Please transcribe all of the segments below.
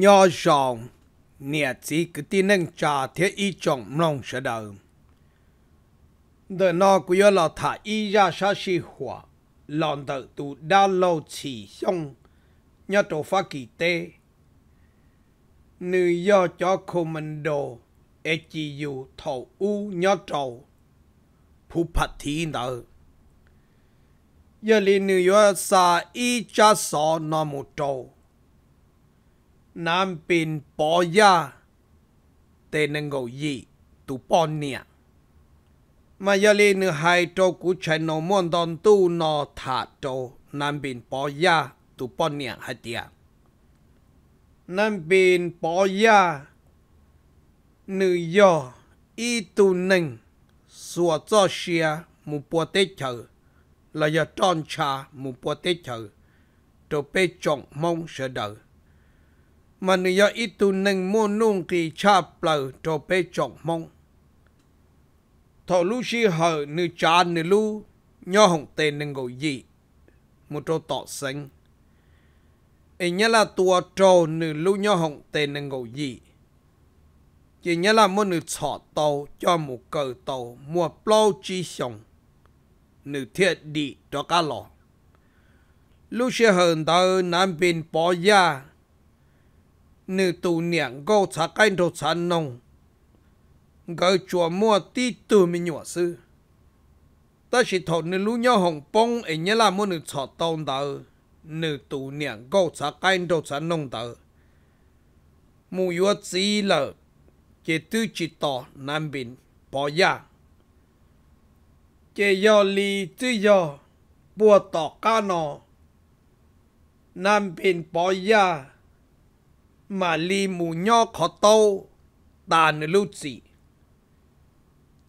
nhỏ rộng nhẹ chỉ cứ tin nên trả thế y trọng mong sợ đầu đời nó cũng yêu là thả y ra sa si hòa lòng tự tu đa lâu chỉ xong nhớ tổ phá kỳ tê nữ do cho cô mình đồ e chỉ dù thầu u nhớ trầu phụ phật thi nợ giờ liền nữ do sa y cha sọ nó một trầu 南边波亚，得能够以 tu pon nia mà giờ lên nữa hai trâu cú chạy nó mòn đòn tu nó thả trâu nam bên bỏ ya tu pon nia hai tia nam bên bỏ ya nữ yo y tu nâng sủa cho xia mu bùa tê chờ là giờ tròn cha mu bùa tê chờ trâu bê trọng mong sợ đời มันยาอิตุนึงมนุ่งกีชาเปล่าจอเปจอกมงทอลูชีเหอนึจานนึลูย่อหงเตนึงกยีมุโตต่อสิงเอ็ญละตัวโจนึลูย่อหงเตนึงกยีจีญละมนึฉอโตจอมุเกอโตมัวปลอจีชงนึเทียดีจอกาหลอลูชีเหอเตอนั้นเป็นปอยา nữ tù niệm gâu chả cái đồ chả nông gỡ chùa mua ti từ mình nhỏ sư ta chỉ thọ nữ lũ nhau hồng bông ấy nhớ là muốn nữ chọ tông tàu nữ tù niệm gâu chả cái đồ chả nông tàu mù yếu chí lợ chế tư chỉ tỏ nam bình bỏ ra chế yo li tư yo bua tỏ ca nọ nam bình bỏ ra mà li mù nho khó tô tàn lưu chỉ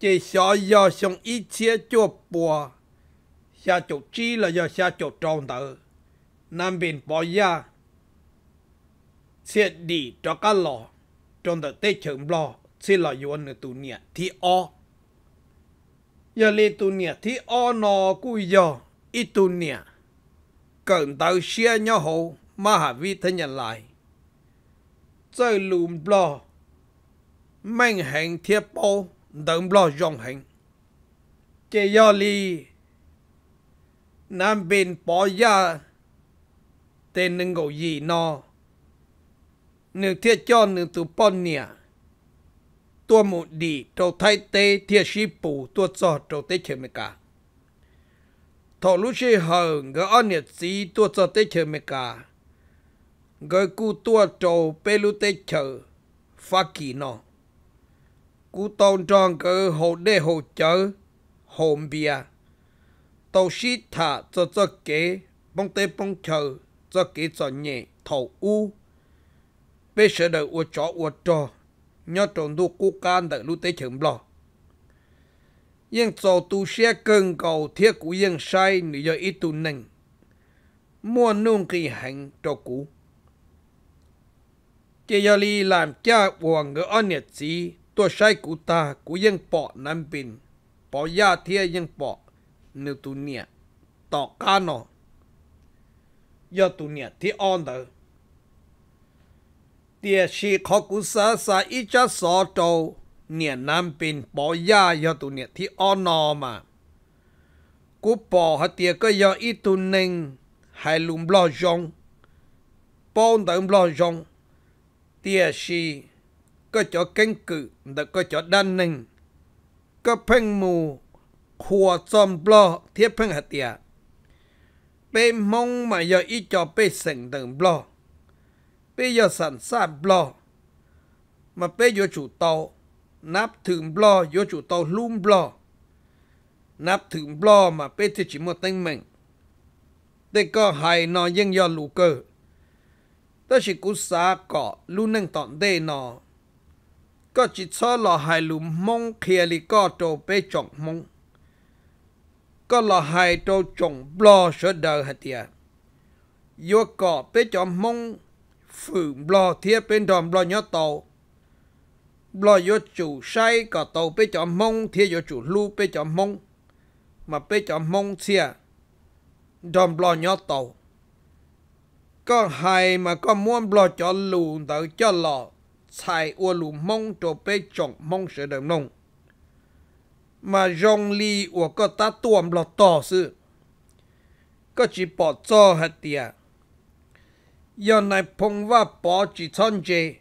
chỉ xó do xong ý chia chua bùa xa chỗ chi là do xa chỗ tròn tờ nam biển bỏ ya, thiệt đi cho cá lò trong tờ tê chấm lò xin là yuan nửa tù nia thi o giờ li tù nia thi o nò cùi giờ ít tù nia cần tàu xe nhau hồ mà hạ vi thân nhận lại 在路不咯，命行贴波，等不咯用行。这要哩，南边包呀，得能够热闹。nếu thiết cho nếu tụ bọn nè tua một đi trâu thay tê thiết sĩ bù tua cho trâu tê chơi mẹ cả thọ lúc sĩ hờ ngỡ ăn nhiệt sĩ tua cho tê chơi mẹ cả gơ cu tua trầu pê lu tê chở pha kỳ nọ cu tôn tròn gơ hồ đê hồ chở hồn bia tàu sĩ thả cho cho kế bông tê bông chở cho kế cho nhẹ thầu u bây giờ đợi u chó u trò nhớ trộn đu cu can đợi lu tê chừng lo yên cho tu xe cơn cầu thiết của yên sai nữ giờ ít tu nâng mua nung kỳ hành cho cũ เจียลีลามจ้าวงเกอเนียสีตัวใช้กูตา กูยังปอน้นเป็นปอยาเทียยังปอเนื้อตุเนียต่อกานอยอตุเนียที่อ่อนเดอเตียชีขอกุสาสาอิจาสอโจเนี่ยน้ำบป็นปอยายอตุเนี่ยที่อ่อนนอมา กูปอหเตียก็ยออีตุนึงให้ลุมบลอจงปอนเติมบลอจง tia si có cho kinh cự đã có cho đan ninh có phanh mù khua chom blo thiết phanh hạt tia bê mong mà giờ ít cho bê sừng đường blo bê giờ sản xa blo mà bê giờ chủ tàu nắp thường blo giờ chủ tàu lùm blo nắp thường blo mà bê thì chỉ một tên mình tên có hài nó dân do lũ cơ 但是古沙个路能当地呢，个只错了海路梦，其里个都被撞梦，个了海都撞不了说到下底，有个被撞梦，ฝืน不了贴被撞不了鸟到，不了有主晒个到被撞梦，贴有主路被撞梦，嘛被撞梦切，撞不了鸟到。có hay mà có muốn bỏ cho lù tới cho lọ, xài ua lù mong cho bê chọn mong sẽ đầm nông mà rong li ua có ta tuồng lò tỏ sự có chỉ bỏ cho hạt tiệt giờ này phong và bỏ chỉ thân chế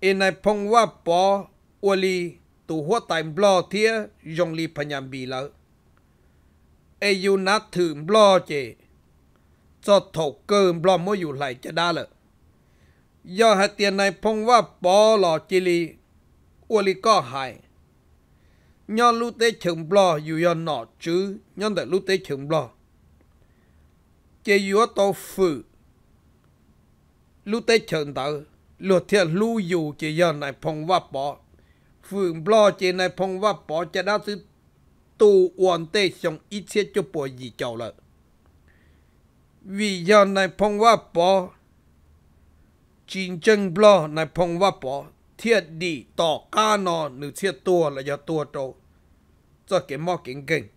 e này phong và bỏ ua li tu hoa tài bỏ thia rong li phải nhầm bì lỡ e yu nát thử bỏ chế cho thổ cơ bò mua dù lại cho đa lợ do hai tiền này phong ว่าปอหลอจิลีอวลิก็หายย้อนลูเตเฉิงบลออยู่ย้อนหนอจื้อย้อนแต่ลูเตเฉิงบลอเจยัวโตฝือลูเตเฉิงเตอลูเทียลูอยู่เจย้อนในพงว่าปอฝือบลอเจในพงว่าปอจะได้ซื้อตูอวนเตชงอีเชียจะป่วยยีเจ้าเลย vì do này phong hoa bỏ chiến tranh bỏ này phong hoa bỏ thiết đi tỏ ca nó nữ thiết tua là giờ tua trâu cho cái mò kính kính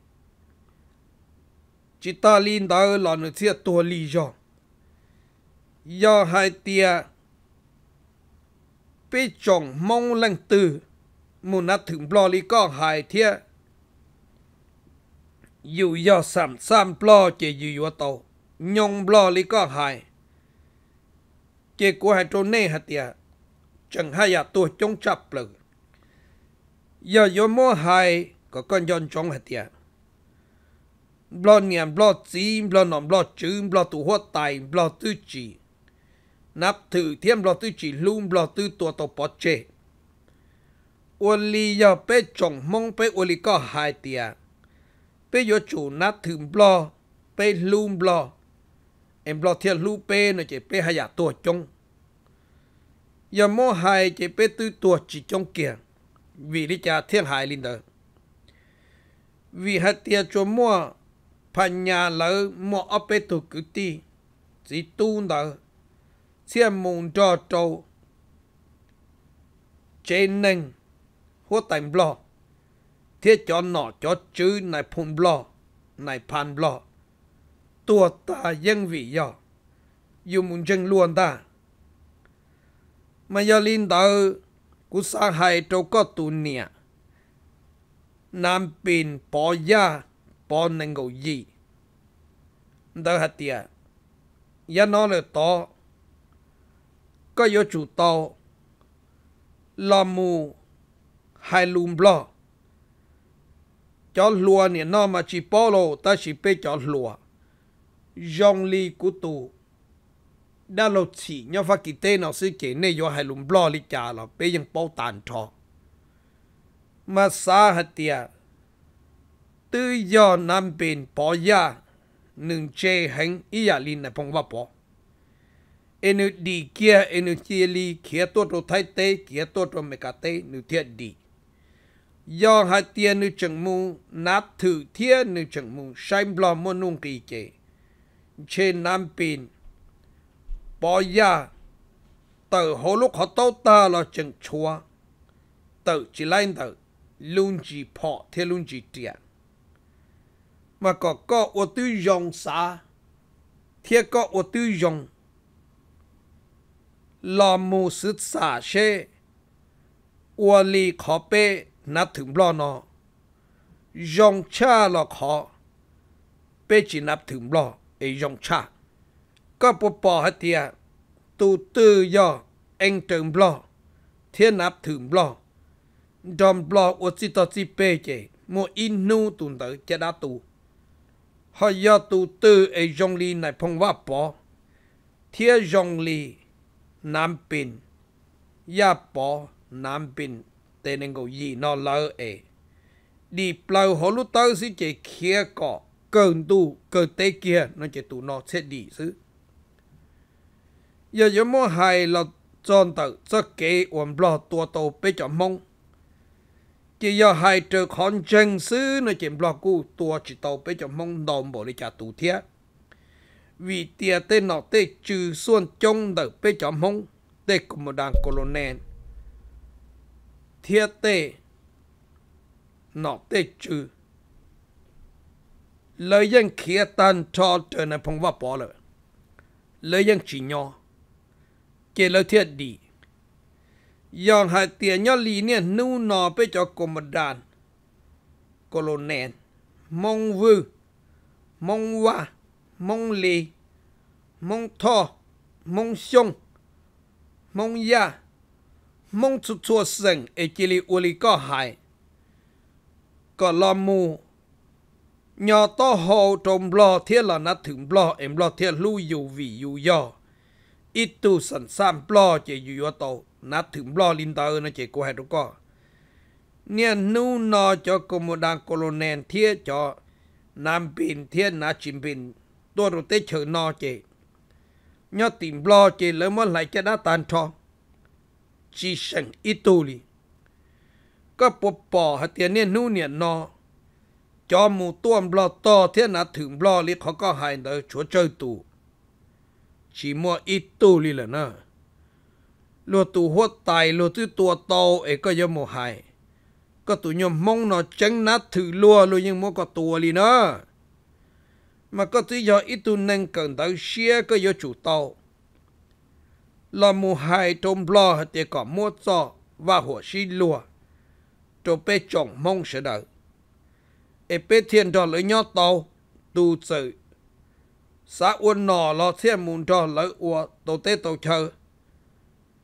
chỉ ta linh đó là nữ thiết tua lý do do hai tia bê chồng mong lăng tư muốn nát thủng bỏ lý con hai thiết dù do sàm sàm bỏ chỉ dù yo tàu nhung blo li có hại chế của hai trôn nê hạt tiệt chẳng hay ya à, tua chống chập lực giờ yo mô hại có con yon chống hạt tiệt blo niệm blo chỉ blo nòng blo chữ blo tu hoa tài blo tư chỉ nắp thử thêm blo tư chỉ luôn blo tư tua tàu bỏ chê uôn li giờ bé chồng mong bé uôn li có hại tiệt bé yo chủ nát thử blo bé luôn blo em lo thiên lu pe nó chỉ pe hay giả tua chung giờ mô hài chỉ pe tư tua chỉ chung kia vì đi cha thiên hài linh đời vì hạt tia cho mua phần nhà lỡ mua ấp pe tu cứ ti chỉ tu đời xem mùng cho trâu trên nâng hốt tành blo thiết cho nọ cho chữ này phun blo này phan blo ตัวตายังวิยออยู่มุนจังลวนตามายอลินเตอกูสาหายโตก็ตุนเนี่ยนามปินปอยาปอนังกูยีเดอหัตเตียยานอเลตอก็ยจูโตลอมูไฮลูมบลอจอลัวเนี่ยนอมาชิปโลตาชิเปจอลัว jong li của tù đã lột chỉ nhau phát kỳ tên nó sư kể này do hai lùm lo li chả là bây giờ bao tan trọ mà xa hạt tìa tư do nam bên bỏ ya, nâng chê hành ý à linh này phong vạp bỏ enu đi kia enu chia li kia tốt rồi thay tê kia tốt rồi mẹ cả tê nu thiệt đi do hai tia nu chẳng mu nát thử thia nu chẳng mu sai blom môn nung kỳ chế เชนน้ำปีนปอยาเตอหัวลูกหัวเต้าตา เราจึงชัว เตอจีไลน์เตอลุงจีพอเทลุงจีเตียมาก็ก็อวตุยองสา เทียก็อวตุยองลอมูสึดสาเชอวลีขอเป้นัดถึงบลอนอยองชาลอขอ เป้จีนับถึงบลอ ấy dòng cha có bộ bỏ hết thìa tu tư do anh trường blo thiên áp thượng blo dòm blo ủa si tò si bê chê mô in nu tùn tử chá đá tù họ do tu tư ấy dòng li này phong vã bỏ thìa dòng li nam bình ya bỏ nam bình tên anh gọi gì nó lỡ ấy đi plau hồ lúc tao si chê kia cọ cần tu cần tê kia nó chỉ tụ nó sẽ đi chứ giờ giờ mua hai là chọn tàu cho kế ổn lo tua tàu bê cho mong chỉ giờ hai trở con chân sư nó chỉ lo cú tua chỉ tàu bê cho mong đồng bộ đi trả tù thiệt vì tia tê nọ tê trừ xuân trong đợt bê cho mong tê của một đàn colonel thiệt tê nó tê trừ เลยยังเขียตันทอเจอในพงว่าปอเลยเลยยังจีนยอเกลเทียดดียองหาเตียนยอลีเนี่ยนู่นอไปจอกรมดานโกโลแนนมงวือมงวามงลีมงทอมงชงมงยามงชุชัวเซิงเอจิลิอุลิก็หาย ก็ลอมูยอต่อหอตรงบลอเทียละนัดถึงบลอเอ็มบลอเทียลู่อยู่วีอยู่ย่ออิตูสันซ้ำบลอเจอยู่ยอโตนัดถึงบลอลินตาเอนะเจกูให้ทุกก็เนี่ยนู่นอจอกมดังโคลเนนเทียจอนำปินเทียนาชิมปินตัวรุเตเชนอเจยอติมบลอเจเลยม่นไหลจะน่าตันทอจีเชงอิตูลีก็ปปอหเตียเนี่ยนู่เนี่ยนอ cho mù tuôn bò to thế là thưởng bò li khó có hại đời chúa chơi tù chỉ mua ít tu li là nè lúa tù hốt tài lúa tư tù to, ấy có giờ mù hại có tù nhom mong nó tránh nát thử lúa lúa nhưng mua có tù li nè, mà có tí giờ ít tu nâng cần tới xia có giờ chủ tàu là mù hại trong bò thì có mua cho và hồ xí lùa trong bê chồng mong sẽ đợi เอเปเทียนดอลเลยยอดตาตูสื่อสาอวนหนอลอเทียนมุนดอลเลยอวโตเตโตเชอ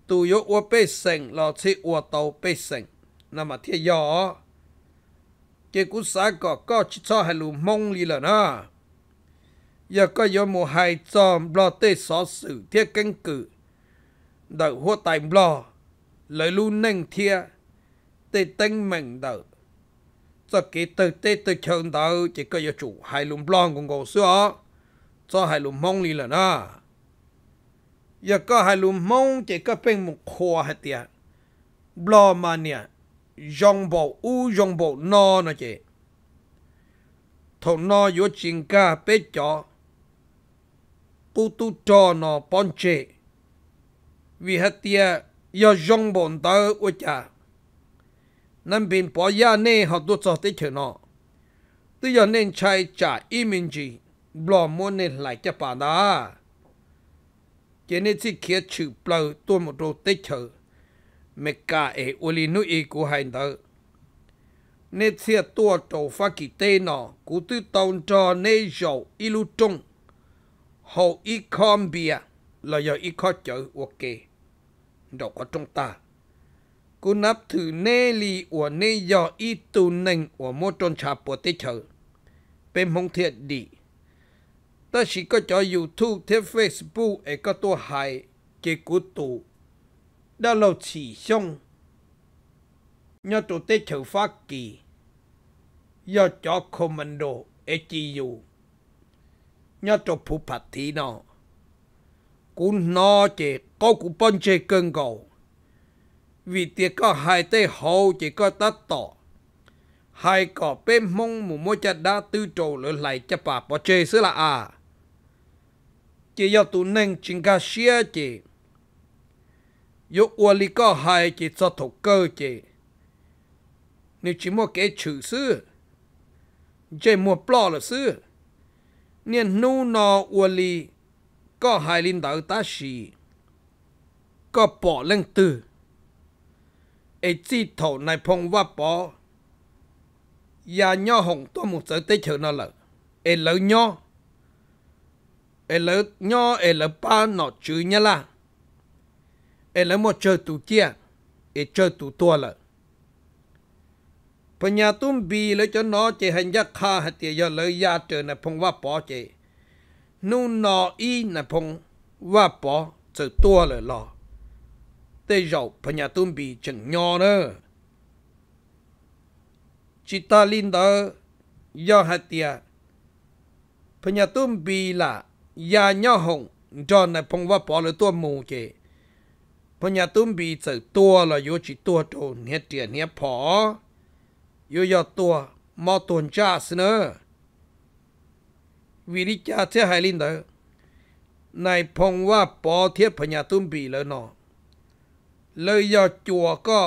ตูยกอวเปเซงลอที่อวตเปเซงนมาเทียยอเกกุสาก็ก็ชิชอฮลูมงลีละนะยาก็ยอมหายจอมบลอเตสอสื่อเทียกังกือดหัวไตบลอเลยลูนั่งเทียเตตั้งมังดอ cho cái từ tê từ chân đầu chỉ có yêu chủ hai lùm blong của ngô xưa cho hai lùm mông đi là nó giờ có hai lùm mông chỉ có bên một khoa hết tiệt blo mà nè dòng bộ u dòng bộ no nó chị thầu no yếu chính ca bế chó cú tu cho nó bon chê vì hết tiệt giờ dòng bộ tớ ôi chà nên bình bỏ ya nè họ tu cho tới chỗ nó tuy giờ nên chạy trả image bỏ môn nên lại cho bà đó chỉ nên chỉ kia chữ bao tu một đồ tới chỗ mẹ cả ấy e uli nu ý của hai đó nên chia tua trâu phát kỳ tê nó cụ tư tông cho nên dầu ilu trung hậu ý con bia là giờ ý khó chữ ok đọc có trong ta cú nắp thử nê lì của nê dò y tù nành của mô tròn trà bộ tế chờ. Bê mong thiệt đi. Ta chỉ có cho YouTube thế Facebook ấy có tổ hại chế cú tù. Đã lâu chỉ xong. nhà tổ tế chờ phát kỳ. Do cho commando ấy chỉ dù. nhà tổ phụ phạt thí nó. Cú nó chế có cú bón chế cơn cầu vì tiệt có hai tê hậu chỉ có ta tỏ hai cỏ bê mông mù mô chà đá tư trầu lửa lại chà bà bỏ chê sứ là à chỉ yêu tụ nâng chinh ca xia chỉ yêu ua lý có hai chỉ cho thổ cơ chỉ nếu chỉ mua cái chữ sư chê mua plọ là sư nên nu nò ua lý có hai linh đạo ta xì có bỏ lên từ ai chỉ thầu này phong vấp ya nhau hồng to một giờ tới chờ nó lợ ai lỡ nhau ai lỡ nhau ai lỡ ba nó chữ nhá là ai lỡ một chờ tụ kia ai chờ tụ tua lợ bây giờ tụm bi lỡ cho nó chỉ hành giác kha hạt tiền giờ lỡ ya chờ này phong vấp bỏ chỉ nọ y này phong vấp bỏ chờ tua lỡ tê rậu bà nhà tôn bị chẳng nhỏ nè Chị ta linh đó, do hạt tìa, bà nhà tôn bị là ya nhỏ hồng, cho này phong vã bỏ lời tua mù kì. Bà nhà tôn bị chở tua là yếu chỉ tua trồn hết tiền hết phó, yếu yếu tua, mò tuần cha xin nữa. Vì đi cha thế hai linh đó, này phong vã bỏ thiết bà nhà tôn bị lời nọ. เลยยอจัวก็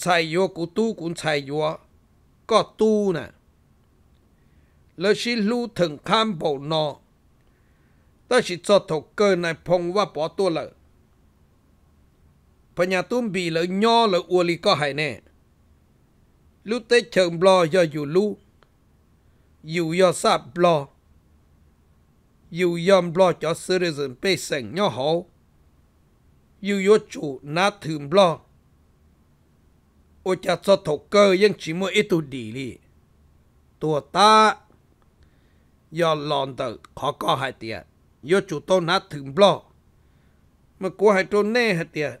ใส่ยัวกูตู้กูใส่ยัวก็ตู้น่ะแล้วชิลูถึงข้ามบ่นอแต่ชิจอดถกเกินในพงว่าปอตัวเลยพญาตุ้มบีเลยย่อเลยอวลีก็หายแน่ลูเตเชิงบลอยอยู่ลูอยู่ยอทราบบลอ อยู่ยอมบลอจอดซื้อเรื่องเป็นเสงย่อหอ yêu yếu chủ na thường lo cha cho thổ cơ mua ít tu đi li tua ta do lòn tờ khó hai tiền yếu chủ tôi na thường lo mà của hai tôi hai tiền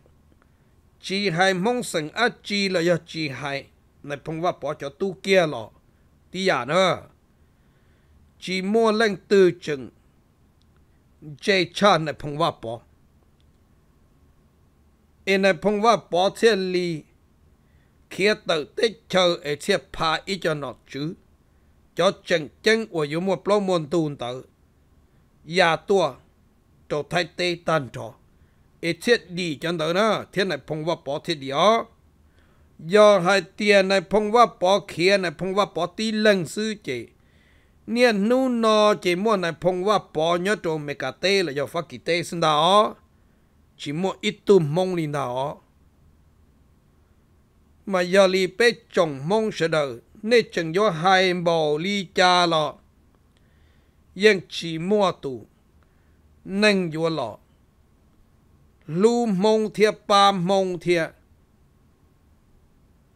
chỉ hai mong sừng á chỉ là do chỉ hai này phong va cho tu kia lọ tí giả nữa chỉ mua lên từ chừng chơi cha này phong va in a phong va bỏ xe li kia tự tích chờ ở xe phá ý cho nó chứ cho chẳng chân của dù một lâu môn tùn tử nhà tua cho thay tê tan trò ở xe đi chân tử nó thế này phong va bỏ xe đi ó do hai tiền này phong va bỏ kia này phong va bỏ tí lần sư chị niên nu no chị mua này phong va bỏ nhớ trộm mẹ cả tê là do phát kỳ tê xin đó chỉ một ít tu mong lì đó mà giờ lì bê chồng mong sẽ đợi nên chẳng do hai bò li cha lọ nhưng chỉ mua tu nâng vô lọ lu mong thiệp ba mong thiệp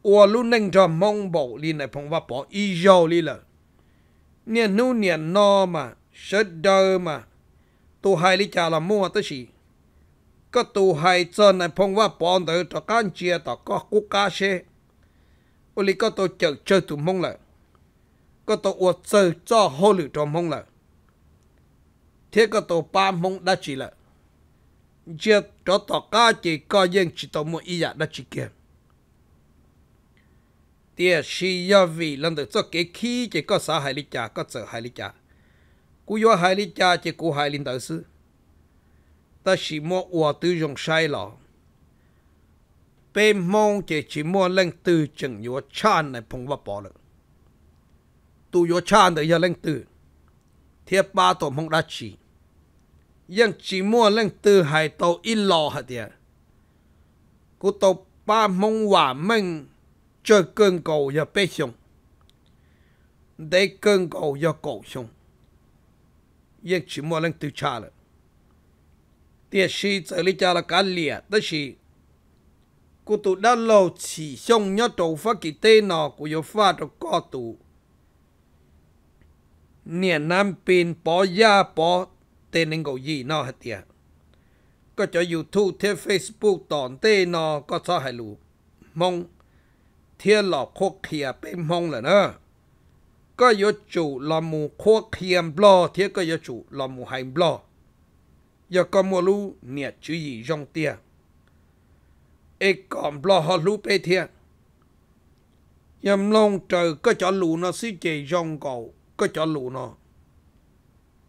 ua lu nâng cho mong bầu li này phong vấp bỏ y dầu li là niên nu niên no mà sơ đơ mà tu hai li cha là mua tới gì ก็ตูไฮจนในพงว่าปอนเดือตะกันเจียต่อก็กุกาเชอุลิก็ตัวเจอเจอตุมงเลยก็ตัวอวดเจอจ่อโหลือตอมงเลยเทก็ตัวปามมงได้จีเลยเจียต่อต่อก้าจีก็ยังจิตมอียาได้จีเกียเตี้ยชียวีลันเดือจ่อเกขี้จีก็สาหายลิจ่าก็เจอหายลิจ่ากูยอหายลิจ่าจีกูหายลินเดือซื้อ ta chỉ mua ủa tư dùng sai lò, bê mong chỉ chỉ mua lên từ chừng yếu chan này phong vật bỏ lợ tu yếu chan tới giờ lên từ thiệp ba tổ mong đã chỉ nhưng chỉ mua lên từ hai tàu ít lò hả tiệt cú tổ ba mong hòa mình chơi cơn cầu giờ bê xong để cơn cầu giờ cầu xong nhưng chỉ mua lên từ cha lợ ตี๋ยชีจะลิจาระกันเลียตั้งชีกูตุด้านโลชีชงยอดโตฟักกิเตนอกูโยฟาตุกอตุเนี่ยน้ำปีนปอยาปอเตนิงกูยีนอฮะเตีย ก็จะอยู่ทูเทเฟซบุ๊กตอนเตนอ ก็ชอบให้รู้มองเทียหลอกโคเคียเป็นมองเลยเนอะก็ยอจูลอมูโคเคียมบลอเทียก็ยอจูลอมูไฮบลอ giờ có mua lu nè chú gì dòng tia e còn lo họ lu pe thiệt yam long trời có cho lu nó xí chè dòng cầu có cho lu nó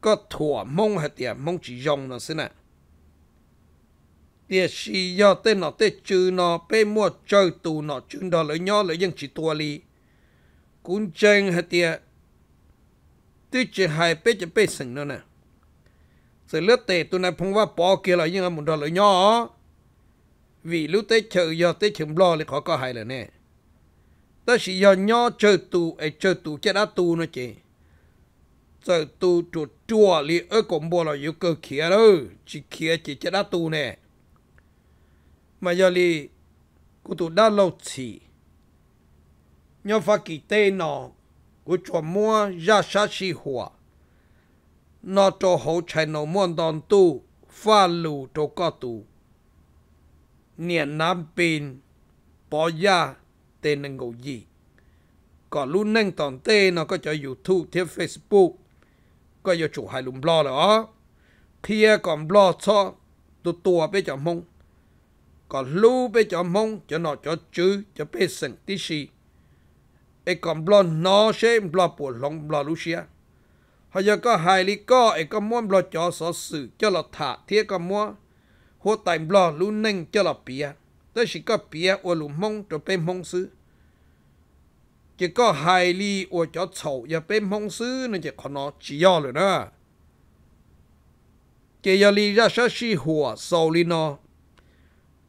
có thua mong hết tiệt mong chỉ dòng nó xí nè tiệt xì do tên nó tê chữ nó pe mua chơi tù nó chữ đó lấy nhỏ lấy dân chỉ tua li cũng chênh hết tiệt tôi chỉ hai pe chỉ pe sừng nó nè sự lướt tệ tụi này phong qua bỏ kia là nhưng mà muốn đó là nhỏ vì lúc tới chờ giờ tới chừng lo thì khó có hay là nè ta chỉ giờ nhỏ chờ tù ấy chờ tù chết đã tù nó chị chờ tù chuột chua li ở cổng bò là yêu cơ kia đâu chỉ kia chỉ chết đã tù nè mà giờ li cụ tụ đã lâu chỉ nhau phát kỳ tê nọ của chùa mua ra sát si hòa นอจโหชัยโนมอนตอนตู้ฟ้าลูโตก็ตูเนี่ยน้ำปีนปอย่าเตนงโยีก็รุ่นนั่งตอนเต้นก็จะอยู่ทูเทียบเฟซบุ๊กก็จะจูหายลุมบล้อเหรอเคลียก่อนบล้อซอตัวตัวไปจอมงก็รู้ไปจอมงจะนอจะจื้อจะไปสังที่สีไอ้ก่อนบล้อนอเชมบล้อปวดหลงบล้อลูเชียหายก็หายลิก็ไอ้ก็ม้วนบลอจอสอสื่อเจ้าละถาเทียก็ม้วนหัวไตบลอลุ่นเน่ง เจ้าละเปียแต่สิก็เปียอวลุมงจะเป็นมงซื้อจะก็หายลีอวจอเฉาอย่าเป็นมงซื้อนั่นจะขอนอจียอเลยนะเจียลีราชชีหัวสโอลีนอ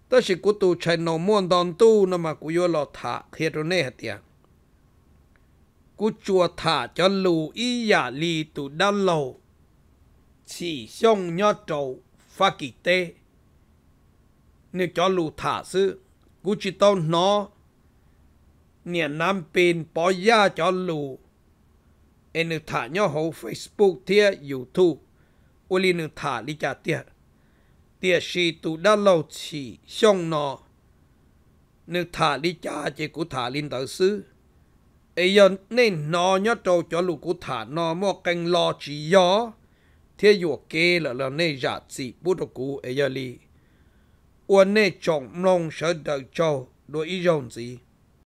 แต่สิกุตูช้ยนอม้วนตอนตู้นั่นมากุยยลอถาเทียตรงนี้เตีย cú chùa thả cho lù y giả li tu đa lầu chỉ xong nho trâu pha kỳ tê nếu cho lù thả sư cú chỉ tao nó niệm nam pin bỏ ra cho lù em nếu thả nho hậu facebook thia youtube ô li nếu thả li trả tiền tiền si tu đa lầu chỉ xong nó nếu thả li trả chỉ cú thả lên tới sư ấy giờ nên nhớ trâu cho lũ cú thả nó mò canh lo chỉ gió thế dụ kê là là nên giả gì bút đồ cú ấy giờ li uốn nên chọn mông sợ đợi trâu đôi ý dòng gì